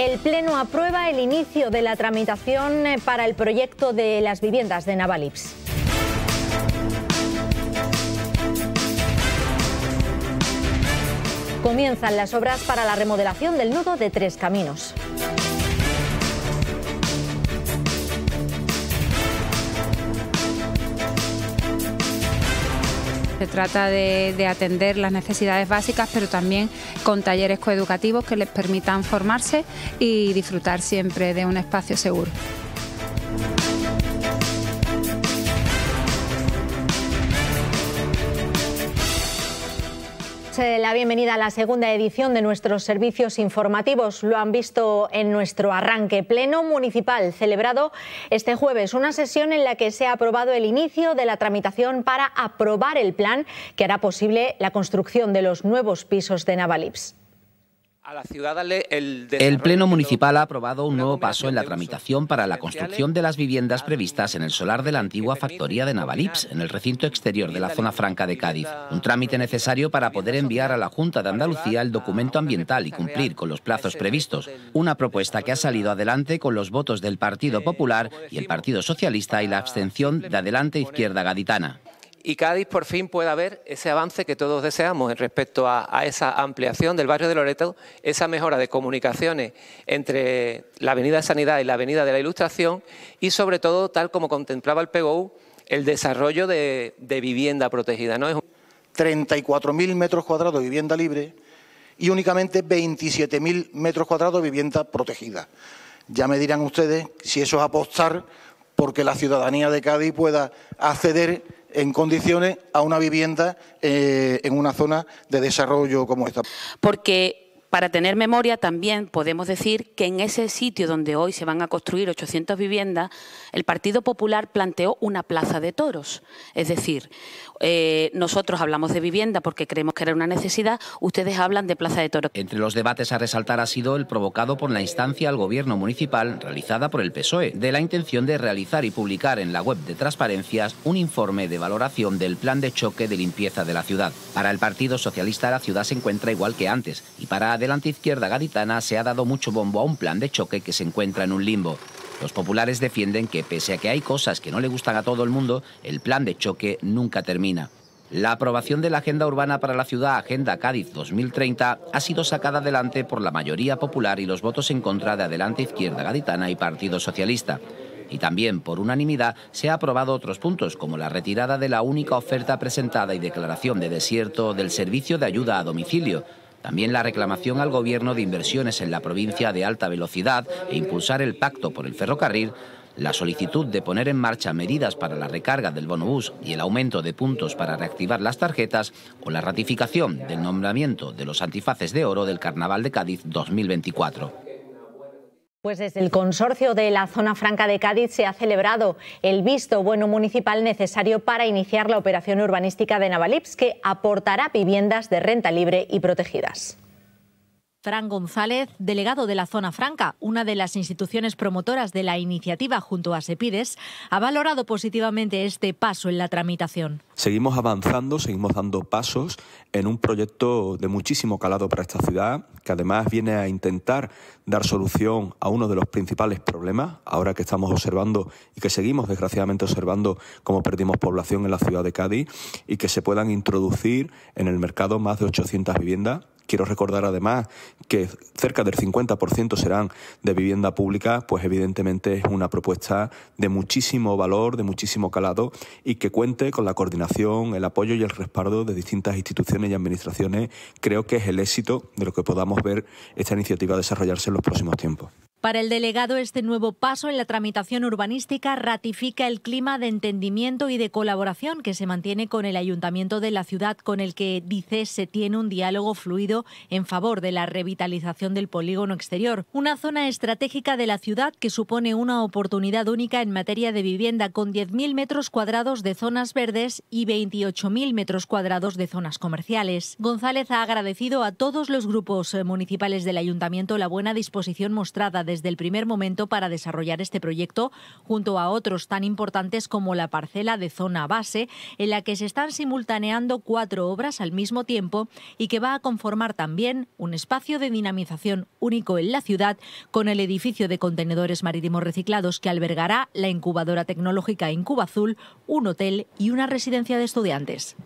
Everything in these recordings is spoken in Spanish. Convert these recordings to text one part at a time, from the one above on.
El Pleno aprueba el inicio de la tramitación eh, para el proyecto de las viviendas de Navalips. Comienzan las obras para la remodelación del nudo de Tres Caminos. Se trata de, atender las necesidades básicas, pero también con talleres coeducativos que les permitan formarse y disfrutar siempre de un espacio seguro. la bienvenida a la segunda edición de nuestros servicios informativos. Lo han visto en nuestro arranque pleno municipal celebrado este jueves, una sesión en la que se ha aprobado el inicio de la tramitación para aprobar el plan que hará posible la construcción de los nuevos pisos de Navalips el, Pleno Municipal ha aprobado un nuevo paso en la tramitación para la construcción de las viviendas previstas en el solar de la antigua factoría de Navalips, en el recinto exterior de la zona franca de Cádiz. Un trámite necesario para poder enviar a la Junta de Andalucía el documento ambiental y cumplir con los plazos previstos. Una propuesta que ha salido adelante con los votos del Partido eh, Popular y el Partido Socialista y la abstención de Adelante Izquierda Gaditana y Cádiz por fin pueda ver ese avance que todos deseamos en respecto a, esa ampliación del barrio de Loreto, esa mejora de comunicaciones entre la Avenida de Sanidad y la Avenida de la Ilustración y sobre todo, tal como contemplaba el PGOU, el desarrollo de, vivienda protegida. ¿no? Es 34.000 metros cuadrados de vivienda libre y únicamente 27.000 metros cuadrados de vivienda protegida. Ya me dirán ustedes si eso es apostar porque la ciudadanía de Cádiz pueda acceder en condiciones a una vivienda eh, en una zona de desarrollo como esta. Porque para tener memoria, también podemos decir que en ese sitio donde hoy se van a construir 800 viviendas, el Partido Popular planteó una plaza de toros. Es decir, eh, nosotros hablamos de vivienda porque creemos que era una necesidad, ustedes hablan de plaza de toros. Entre los debates a resaltar ha sido el provocado por la instancia al Gobierno municipal realizada por el PSOE, de la intención de realizar y publicar en la web de Transparencias un informe de valoración del plan de choque de limpieza de la ciudad. Para el Partido Socialista la ciudad se encuentra igual que antes y para ...delante izquierda gaditana se ha dado mucho bombo a un plan de choque que se encuentra en un limbo. Los populares defienden que pese a que hay cosas que no le gustan a todo el mundo, el plan de choque nunca termina. La aprobación de la Agenda Urbana para la Ciudad Agenda Cádiz 2030 ha sido sacada adelante por la mayoría popular y los votos en contra de Adelante Izquierda Gaditana y Partido Socialista. Y también, por unanimidad, se ha aprobado otros puntos, como la retirada de la única oferta presentada y declaración de desierto del servicio de ayuda a domicilio, también la reclamación al gobierno de inversiones en la provincia de alta velocidad e impulsar el pacto por el ferrocarril la solicitud de poner en marcha medidas para la recarga del bonobús y el aumento de puntos para reactivar las tarjetas o la ratificación del nombramiento de los antifaces de oro del Carnaval de Cádiz 2024. Pues desde el consorcio de la zona franca de Cádiz se ha celebrado el visto bueno municipal necesario para iniciar la operación urbanística de Navalips, que aportará viviendas de renta libre y protegidas. Fran González, delegado de la Zona Franca, una de las instituciones promotoras de la iniciativa junto a Sepides, ha valorado positivamente este paso en la tramitación. Seguimos avanzando, seguimos dando pasos en un proyecto de muchísimo calado para esta ciudad, que además viene a intentar dar solución a uno de los principales problemas, ahora que estamos observando y que seguimos desgraciadamente observando cómo perdimos población en la ciudad de Cádiz, y que se puedan introducir en el mercado más de 800 viviendas Quiero recordar además que cerca del 50% serán de vivienda pública, pues evidentemente es una propuesta de muchísimo valor, de muchísimo calado y que cuente con la coordinación, el apoyo y el respaldo de distintas instituciones y administraciones. Creo que es el éxito de lo que podamos ver esta iniciativa desarrollarse en los próximos tiempos. Para el delegado, este nuevo paso en la tramitación urbanística ratifica el clima de entendimiento y de colaboración que se mantiene con el ayuntamiento de la ciudad, con el que dice se tiene un diálogo fluido en favor de la revitalización del polígono exterior, una zona estratégica de la ciudad que supone una oportunidad única en materia de vivienda con 10.000 metros cuadrados de zonas verdes y 28.000 metros cuadrados de zonas comerciales. González ha agradecido a todos los grupos eh, municipales del ayuntamiento la buena disposición mostrada desde el primer momento para desarrollar este proyecto junto a otros tan importantes como la parcela de zona base en la que se están simultaneando cuatro obras al mismo tiempo y que va a conformar también un espacio de dinamización único en la ciudad con el edificio de contenedores marítimos reciclados que albergará la incubadora tecnológica Incubazul, un hotel y una residencia de estudiantes.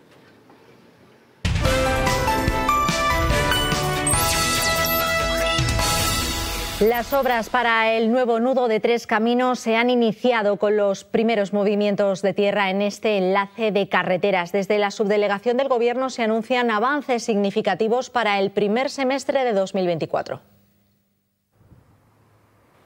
Las obras para el nuevo nudo de Tres Caminos se han iniciado con los primeros movimientos de tierra en este enlace de carreteras. Desde la subdelegación del Gobierno se anuncian avances significativos para el primer semestre de 2024.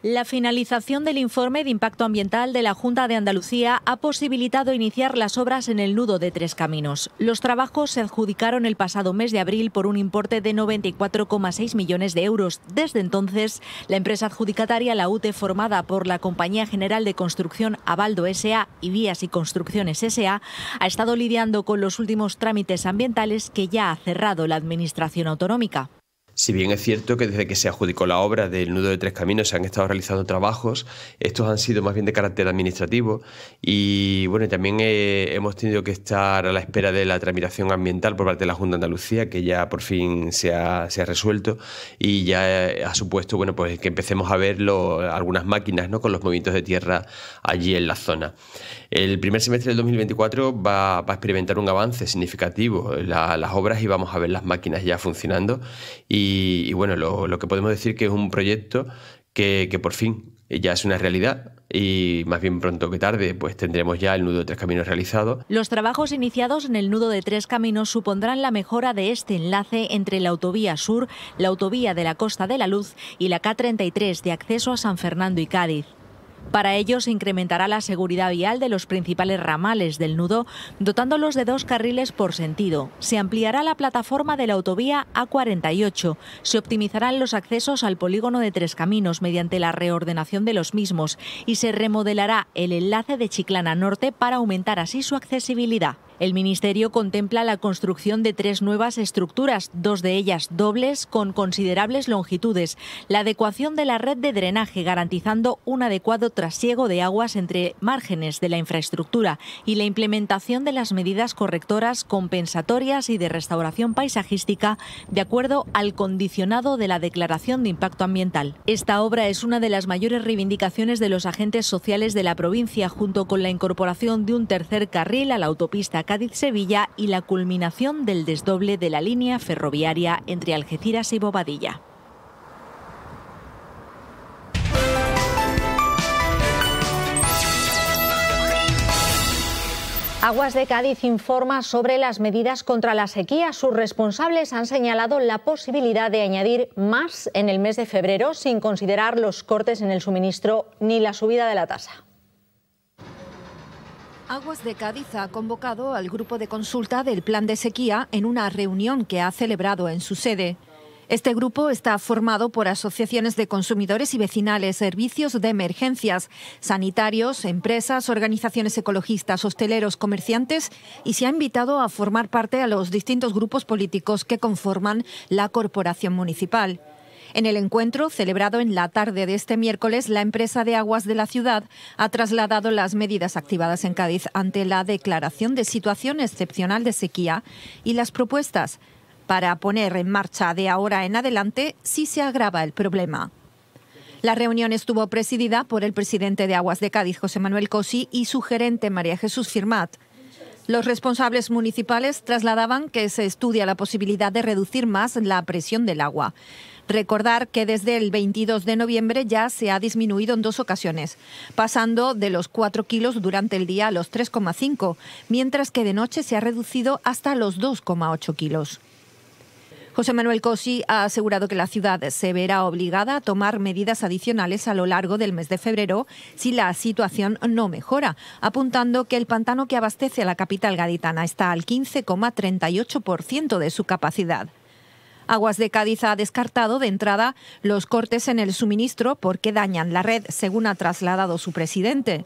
La finalización del informe de impacto ambiental de la Junta de Andalucía ha posibilitado iniciar las obras en el nudo de Tres Caminos. Los trabajos se adjudicaron el pasado mes de abril por un importe de 94,6 millones de euros. Desde entonces, la empresa adjudicataria, la UTE, formada por la Compañía General de Construcción Avaldo SA y Vías y Construcciones SA, ha estado lidiando con los últimos trámites ambientales que ya ha cerrado la Administración Autonómica. Si bien es cierto que desde que se adjudicó la obra del Nudo de Tres Caminos se han estado realizando trabajos, estos han sido más bien de carácter administrativo y bueno, también eh, hemos tenido que estar a la espera de la tramitación ambiental por parte de la Junta de Andalucía, que ya por fin se ha, resuelto y ya eh, ha supuesto bueno, pues que empecemos a ver algunas máquinas ¿no? con los movimientos de tierra allí en la zona. El primer semestre del 2024 va, va a experimentar un avance significativo, las obras y vamos a ver las máquinas ya funcionando. Y, bueno, lo, que podemos decir que es un proyecto que, que por fin ya es una realidad y más bien pronto que tarde pues tendremos ya el nudo de tres caminos realizado. Los trabajos iniciados en el nudo de tres caminos supondrán la mejora de este enlace entre la autovía sur, la autovía de la Costa de la Luz y la K33 de acceso a San Fernando y Cádiz. Para ello se incrementará la seguridad vial de los principales ramales del nudo, dotándolos de dos carriles por sentido. Se ampliará la plataforma de la autovía A48. Se optimizarán los accesos al polígono de Tres Caminos mediante la reordenación de los mismos y se remodelará el enlace de Chiclana Norte para aumentar así su accesibilidad. El Ministerio contempla la construcción de tres nuevas estructuras, dos de ellas dobles con considerables longitudes, la adecuación de la red de drenaje garantizando un adecuado trasiego de aguas entre márgenes de la infraestructura y la implementación de las medidas correctoras, compensatorias y de restauración paisajística de acuerdo al condicionado de la declaración de impacto ambiental. Esta obra es una de las mayores reivindicaciones de los agentes sociales de la provincia junto con la incorporación de un tercer carril a la autopista Cádiz-Sevilla y la culminación del desdoble de la línea ferroviaria entre Algeciras y Bobadilla. Aguas de Cádiz informa sobre las medidas contra la sequía. Sus responsables han señalado la posibilidad de añadir más en el mes de febrero sin considerar los cortes en el suministro ni la subida de la tasa. Aguas de Cádiz ha convocado al grupo de consulta del plan de sequía en una reunión que ha celebrado en su sede. Este grupo está formado por asociaciones de consumidores y vecinales, servicios de emergencias, sanitarios, empresas, organizaciones ecologistas, hosteleros, comerciantes y se ha invitado a formar parte a los distintos grupos políticos que conforman la corporación municipal. En el encuentro, celebrado en la tarde de este miércoles, la empresa de aguas de la ciudad ha trasladado las medidas activadas en Cádiz ante la declaración de situación excepcional de sequía y las propuestas para poner en marcha de ahora en adelante si se agrava el problema. La reunión estuvo presidida por el presidente de Aguas de Cádiz, José Manuel Cosi, y su gerente María Jesús Firmat. Los responsables municipales trasladaban que se estudia la posibilidad de reducir más la presión del agua. Recordar que desde el 22 de noviembre ya se ha disminuido en dos ocasiones, pasando de los 4 kilos durante el día a los 3,5, mientras que de noche se ha reducido hasta los 2,8 kilos. José Manuel Cosi ha asegurado que la ciudad se verá obligada a tomar medidas adicionales a lo largo del mes de febrero si la situación no mejora, apuntando que el pantano que abastece a la capital gaditana está al 15,38% de su capacidad. Aguas de Cádiz ha descartado de entrada los cortes en el suministro porque dañan la red, según ha trasladado su presidente.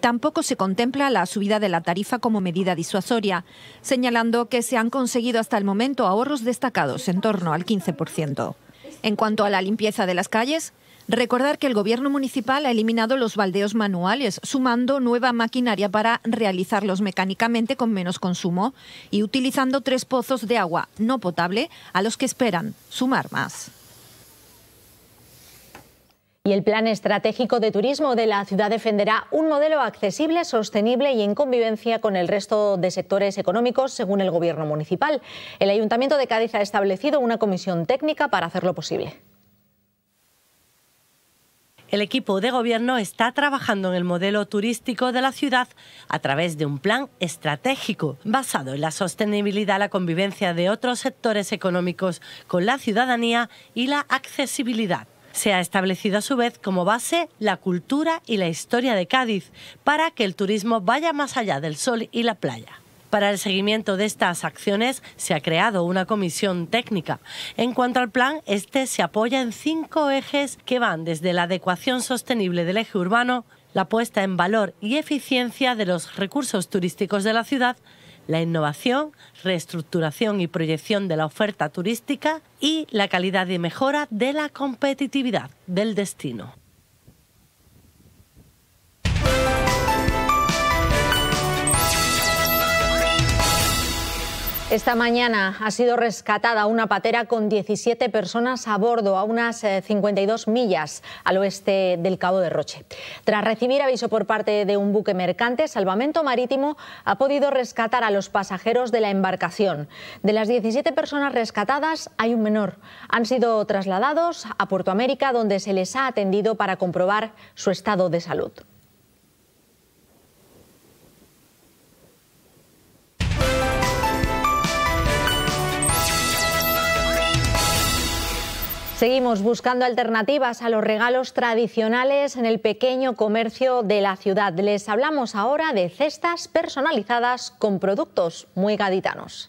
Tampoco se contempla la subida de la tarifa como medida disuasoria, señalando que se han conseguido hasta el momento ahorros destacados en torno al 15%. En cuanto a la limpieza de las calles, Recordar que el gobierno municipal ha eliminado los baldeos manuales, sumando nueva maquinaria para realizarlos mecánicamente con menos consumo y utilizando tres pozos de agua no potable a los que esperan sumar más. Y el Plan Estratégico de Turismo de la ciudad defenderá un modelo accesible, sostenible y en convivencia con el resto de sectores económicos, según el Gobierno municipal. El Ayuntamiento de Cádiz ha establecido una comisión técnica para hacerlo posible. El equipo de gobierno está trabajando en el modelo turístico de la ciudad a través de un plan estratégico basado en la sostenibilidad, la convivencia de otros sectores económicos con la ciudadanía y la accesibilidad. Se ha establecido a su vez como base la cultura y la historia de Cádiz para que el turismo vaya más allá del sol y la playa. Para el seguimiento de estas acciones se ha creado una comisión técnica. En cuanto al plan, este se apoya en cinco ejes que van desde la adecuación sostenible del eje urbano, la puesta en valor y eficiencia de los recursos turísticos de la ciudad, la innovación, reestructuración y proyección de la oferta turística y la calidad y mejora de la competitividad del destino. Esta mañana ha sido rescatada una patera con 17 personas a bordo a unas 52 eh, millas al oeste del Cabo de Roche. Tras recibir aviso por parte de un buque mercante, Salvamento Marítimo ha podido rescatar a los pasajeros de la embarcación. De las 17 personas rescatadas hay un menor. Han sido trasladados a Puerto América donde se les ha atendido para comprobar su estado de salud. Seguimos buscando alternativas a los regalos tradicionales en el pequeño comercio de la ciudad. Les hablamos ahora de cestas personalizadas con productos muy gaditanos.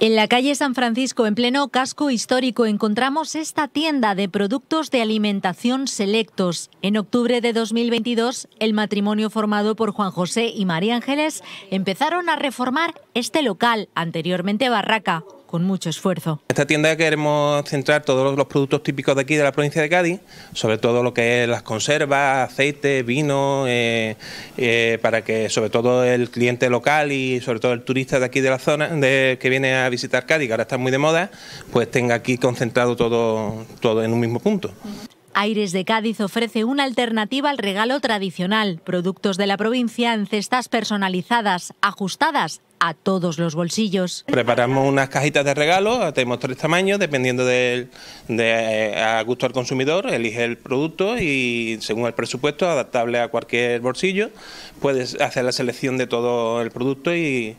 En la calle San Francisco, en pleno casco histórico, encontramos esta tienda de productos de alimentación selectos. En octubre de 2022, el matrimonio formado por Juan José y María Ángeles empezaron a reformar este local, anteriormente barraca, con mucho esfuerzo. esta tienda queremos centrar todos los productos típicos de aquí, de la provincia de Cádiz, sobre todo lo que es las conservas, aceite, vino, eh, eh, para que sobre todo el cliente local y sobre todo el turista de aquí de la zona de, que viene a visitar Cádiz, que ahora está muy de moda, pues tenga aquí concentrado todo, todo en un mismo punto. Aires de Cádiz ofrece una alternativa al regalo tradicional, productos de la provincia en cestas personalizadas, ajustadas a todos los bolsillos. Preparamos unas cajitas de regalo, tenemos tres tamaños, dependiendo eh, del, de, gusto al consumidor, elige el producto y según el presupuesto, adaptable a cualquier bolsillo, puedes hacer la selección de todo el producto y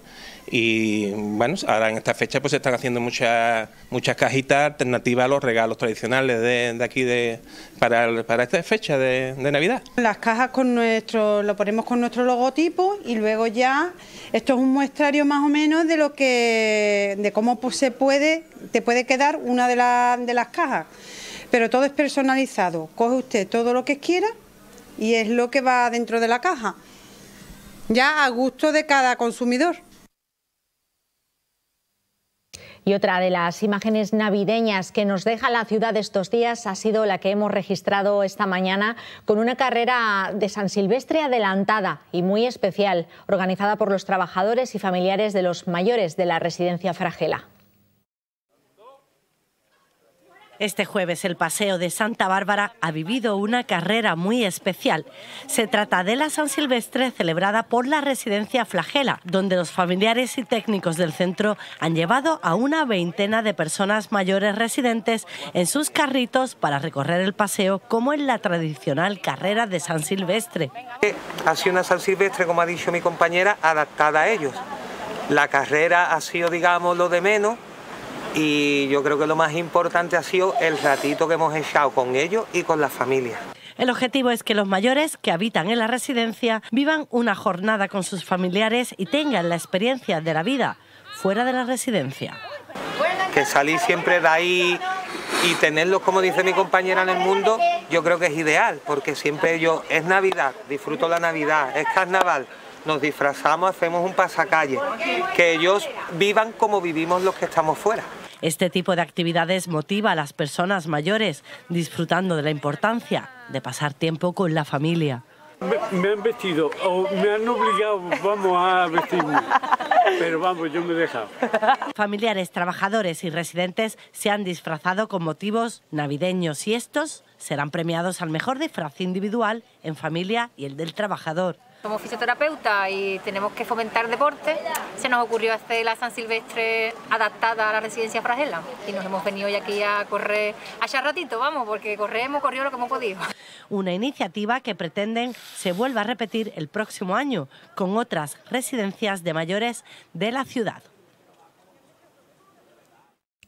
y bueno, ahora en esta fecha pues se están haciendo muchas muchas cajitas alternativas a los regalos tradicionales de, aquí de, para, para esta fecha de, de, Navidad. Las cajas con nuestro, lo ponemos con nuestro logotipo y luego ya esto es un muestrario más o menos de lo que de cómo pues, se puede, te puede quedar una de, de las cajas. Pero todo es personalizado. Coge usted todo lo que quiera y es lo que va dentro de la caja. Ya a gusto de cada consumidor. Y otra de las imágenes navideñas que nos deja la ciudad estos días ha sido la que hemos registrado esta mañana con una carrera de San Silvestre adelantada y muy especial, organizada por los trabajadores y familiares de los mayores de la residencia Fragela. Este jueves el Paseo de Santa Bárbara ha vivido una carrera muy especial. Se trata de la San Silvestre celebrada por la residencia Flagela, donde los familiares y técnicos del centro han llevado a una veintena de personas mayores residentes en sus carritos para recorrer el paseo como en la tradicional carrera de San Silvestre. Ha sido una San Silvestre, como ha dicho mi compañera, adaptada a ellos. La carrera ha sido, digamos, lo de menos y yo creo que lo más importante ha sido el ratito que hemos echado con ellos y con la familia. El objetivo es que los mayores que habitan en la residencia vivan una jornada con sus familiares y tengan la experiencia de la vida fuera de la residencia. Que salir siempre de ahí y tenerlos, como dice mi compañera, en el mundo, yo creo que es ideal, porque siempre yo, es Navidad, disfruto la Navidad, es carnaval, nos disfrazamos, hacemos un pasacalle, que ellos vivan como vivimos los que estamos fuera. Este tipo de actividades motiva a las personas mayores, disfrutando de la importancia de pasar tiempo con la familia. Me, han vestido, o me han obligado, vamos a vestirme. Pero vamos, yo me he dejado. Familiares, trabajadores y residentes se han disfrazado con motivos navideños y estos serán premiados al mejor disfraz individual en familia y el del trabajador. Somos fisioterapeutas y tenemos que fomentar deporte, se nos ocurrió hacer la San Silvestre adaptada a la residencia Fragela y nos hemos venido hoy aquí a correr, allá ratito, vamos, porque corremos, corrió lo que hemos podido. Una iniciativa que pretenden se vuelva a repetir el próximo año con otras residencias de mayores de la ciudad.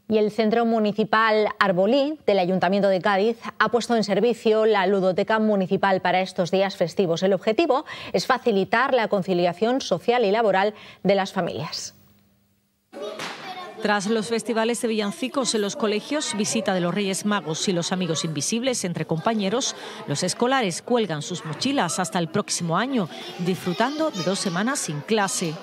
Y el Centro Municipal Arbolí del Ayuntamiento de Cádiz ha puesto en servicio la ludoteca municipal para estos días festivos. El objetivo es facilitar la conciliación social y laboral de las familias. Tras los festivales de villancicos en los colegios, visita de los Reyes Magos y los amigos invisibles entre compañeros, los escolares cuelgan sus mochilas hasta el próximo año, disfrutando de dos semanas sin clase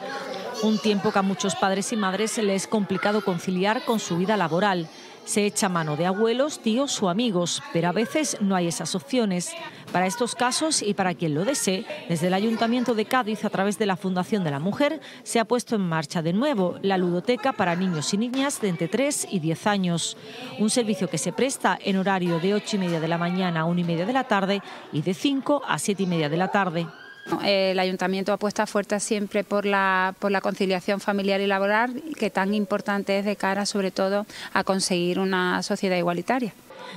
un tiempo que a muchos padres y madres les es complicado conciliar con su vida laboral. Se echa mano de abuelos, tíos o amigos, pero a veces no hay esas opciones. Para estos casos y para quien lo desee, desde el Ayuntamiento de Cádiz, a través de la Fundación de la Mujer, se ha puesto en marcha de nuevo la ludoteca para niños y niñas de entre 3 y 10 años. Un servicio que se presta en horario de 8 y media de la mañana a 1 y media de la tarde y de 5 a 7 y media de la tarde. El ayuntamiento apuesta fuerte siempre por la, por la conciliación familiar y laboral, que tan importante es de cara sobre todo a conseguir una sociedad igualitaria.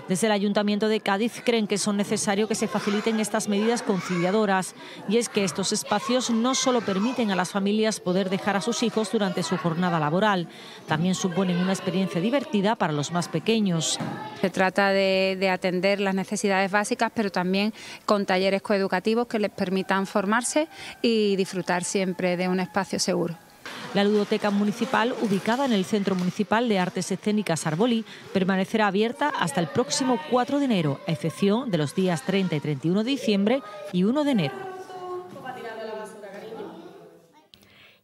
Desde el Ayuntamiento de Cádiz creen que son necesario que se faciliten estas medidas conciliadoras y es que estos espacios no solo permiten a las familias poder dejar a sus hijos durante su jornada laboral, también suponen una experiencia divertida para los más pequeños. Se trata de atender las necesidades básicas, pero también con talleres coeducativos que les permitan formarse y disfrutar siempre de un espacio seguro. La ludoteca municipal, ubicada en el Centro Municipal de Artes Escénicas Arbolí, permanecerá abierta hasta el próximo 4 de enero, a excepción de los días 30 y 31 de diciembre y 1 de enero.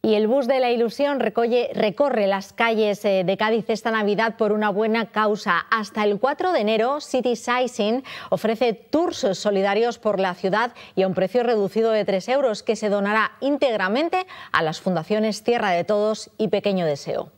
y el bus de la ilusión recorre las calles eh, de Cádiz esta Navidad por una buena causa. Hasta el 4 de enero, City Sizing ofrece tours solidarios por la ciudad y a un precio reducido de 3 euros que se donará íntegramente a las fundaciones Tierra de Todos y Pequeño Deseo.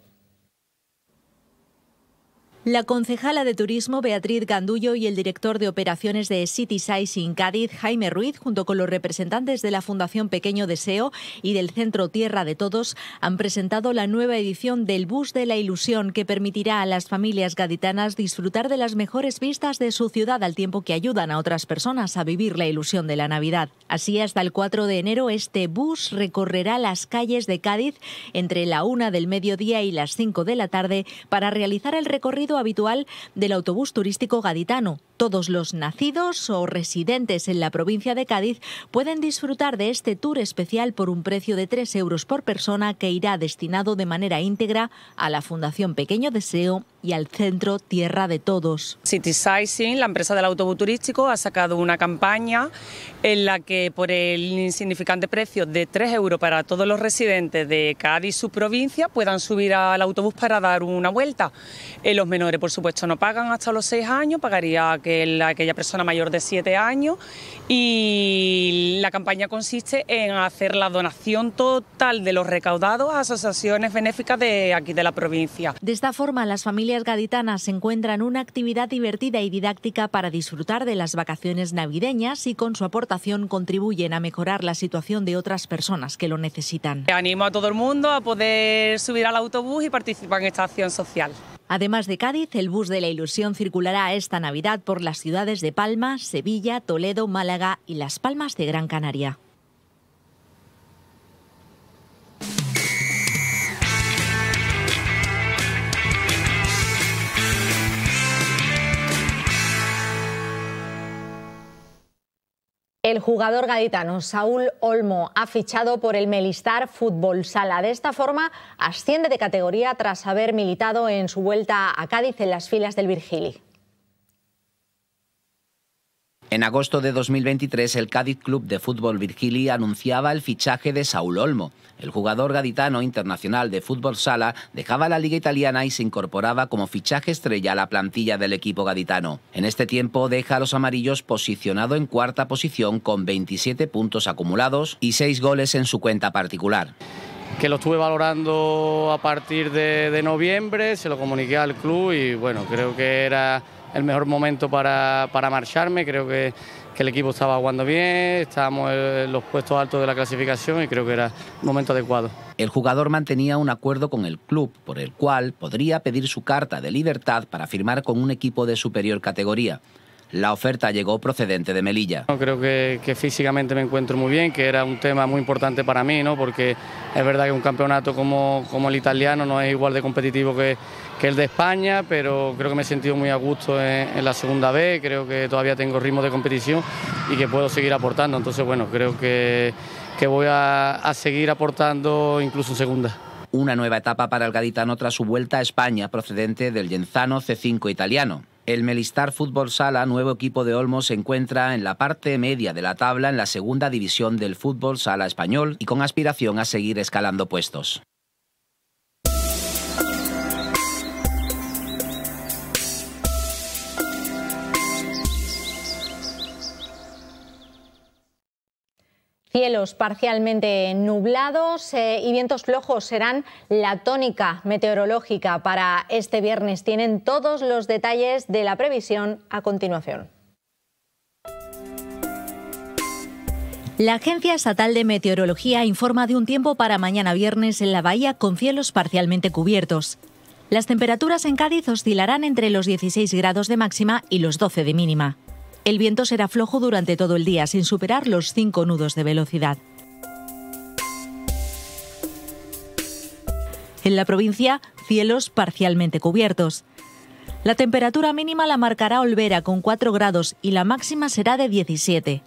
La concejala de Turismo Beatriz Gandullo y el director de operaciones de City in Cádiz, Jaime Ruiz, junto con los representantes de la Fundación Pequeño Deseo y del Centro Tierra de Todos, han presentado la nueva edición del Bus de la Ilusión que permitirá a las familias gaditanas disfrutar de las mejores vistas de su ciudad al tiempo que ayudan a otras personas a vivir la ilusión de la Navidad. Así, hasta el 4 de enero, este bus recorrerá las calles de Cádiz entre la una del mediodía y las 5 de la tarde para realizar el recorrido habitual del autobús turístico gaditano. Todos los nacidos o residentes en la provincia de Cádiz pueden disfrutar de este tour especial por un precio de 3 euros por persona que irá destinado de manera íntegra a la Fundación Pequeño Deseo y al centro Tierra de Todos. City Sizing, la empresa del autobús turístico, ha sacado una campaña en la que por el insignificante precio de 3 euros para todos los residentes de Cádiz y su provincia puedan subir al autobús para dar una vuelta. Eh, los menores, por supuesto, no pagan hasta los 6 años, pagaría aquella persona mayor de 7 años y la campaña consiste en hacer la donación total de los recaudados a asociaciones benéficas de aquí de la provincia. De esta forma, las familias familias gaditanas encuentran una actividad divertida y didáctica para disfrutar de las vacaciones navideñas y con su aportación contribuyen a mejorar la situación de otras personas que lo necesitan. Animo a todo el mundo a poder subir al autobús y participar en esta acción social. Además de Cádiz, el bus de la ilusión circulará esta Navidad por las ciudades de Palma, Sevilla, Toledo, Málaga y Las Palmas de Gran Canaria. El jugador gaditano Saúl Olmo ha fichado por el Melistar Fútbol Sala. De esta forma asciende de categoría tras haber militado en su vuelta a Cádiz en las filas del Virgili. En agosto de 2023, el Cádiz Club de Fútbol Virgili anunciaba el fichaje de Saúl Olmo. El jugador gaditano internacional de fútbol sala dejaba la liga italiana y se incorporaba como fichaje estrella a la plantilla del equipo gaditano. En este tiempo deja a los amarillos posicionado en cuarta posición con 27 puntos acumulados y 6 goles en su cuenta particular que lo estuve valorando a partir de, de, noviembre, se lo comuniqué al club y bueno, creo que era el mejor momento para, marcharme. Creo que, que, el equipo estaba jugando bien, estábamos en los puestos altos de la clasificación y creo que era el momento adecuado. El jugador mantenía un acuerdo con el club, por el cual podría pedir su carta de libertad para firmar con un equipo de superior categoría. La oferta llegó procedente de Melilla. No, creo que, físicamente me encuentro muy bien, que era un tema muy importante para mí, ¿no? porque es verdad que un campeonato como, el italiano no es igual de competitivo que, el de España, pero creo que me he sentido muy a gusto en, la segunda vez, creo que todavía tengo ritmo de competición y que puedo seguir aportando. Entonces, bueno, creo que, voy a, a seguir aportando incluso en segunda una nueva etapa para el gaditano tras su vuelta a España procedente del Genzano C5 italiano. El Melistar Fútbol Sala, nuevo equipo de Olmo, se encuentra en la parte media de la tabla en la segunda división del fútbol sala español y con aspiración a seguir escalando puestos. Cielos parcialmente nublados eh, y vientos flojos serán la tónica meteorológica para este viernes. Tienen todos los detalles de la previsión a continuación. La Agencia Estatal de Meteorología informa de un tiempo para mañana viernes en la bahía con cielos parcialmente cubiertos. Las temperaturas en Cádiz oscilarán entre los 16 grados de máxima y los 12 de mínima. El viento será flojo durante todo el día, sin superar los 5 nudos de velocidad. En la provincia, cielos parcialmente cubiertos. La temperatura mínima la marcará Olvera con 4 grados y la máxima será de 17.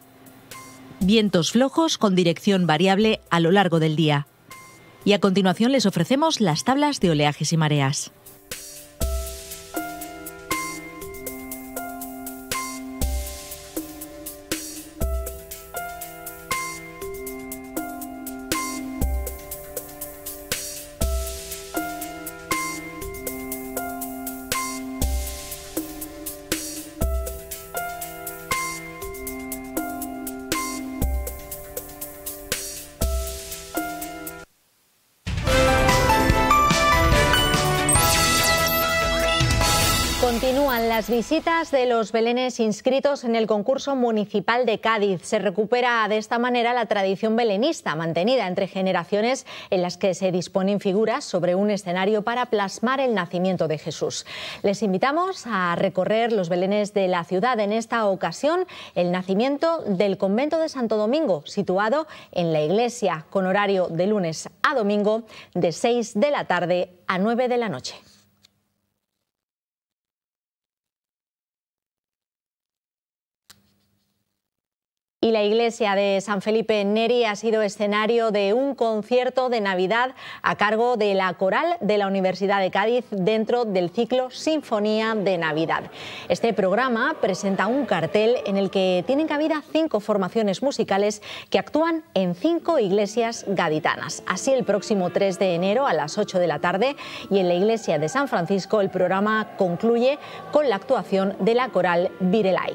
Vientos flojos con dirección variable a lo largo del día. Y a continuación les ofrecemos las tablas de oleajes y mareas. Las visitas de los belenes inscritos en el concurso municipal de Cádiz se recupera de esta manera la tradición belenista mantenida entre generaciones en las que se disponen figuras sobre un escenario para plasmar el nacimiento de Jesús. Les invitamos a recorrer los belenes de la ciudad, en esta ocasión el nacimiento del convento de Santo Domingo, situado en la iglesia, con horario de lunes a domingo de 6 de la tarde a 9 de la noche. y la iglesia de San Felipe Neri ha sido escenario de un concierto de Navidad a cargo de la coral de la Universidad de Cádiz dentro del ciclo Sinfonía de Navidad. Este programa presenta un cartel en el que tienen cabida cinco formaciones musicales que actúan en cinco iglesias gaditanas. Así el próximo 3 de enero a las 8 de la tarde y en la iglesia de San Francisco el programa concluye con la actuación de la coral Virelai.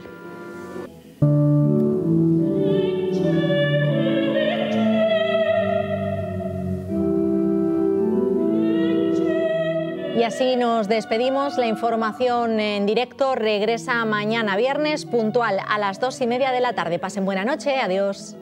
así nos despedimos. La información en directo regresa mañana viernes puntual a las dos y media de la tarde. Pasen buena noche. Adiós.